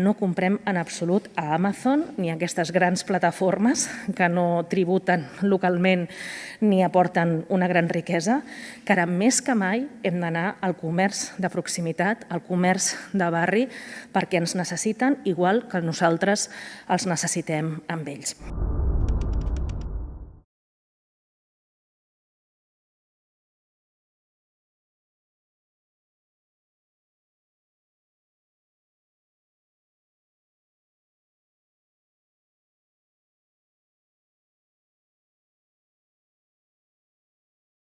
No comprem en absolut a Amazon ni a aquestes grans plataformes que no tributen localment ni aporten una gran riquesa, que ara més que mai hem d'anar al comerç de proximitat, al comerç de barri, perquè ens necessiten igual que nosaltres els necessitem amb ells.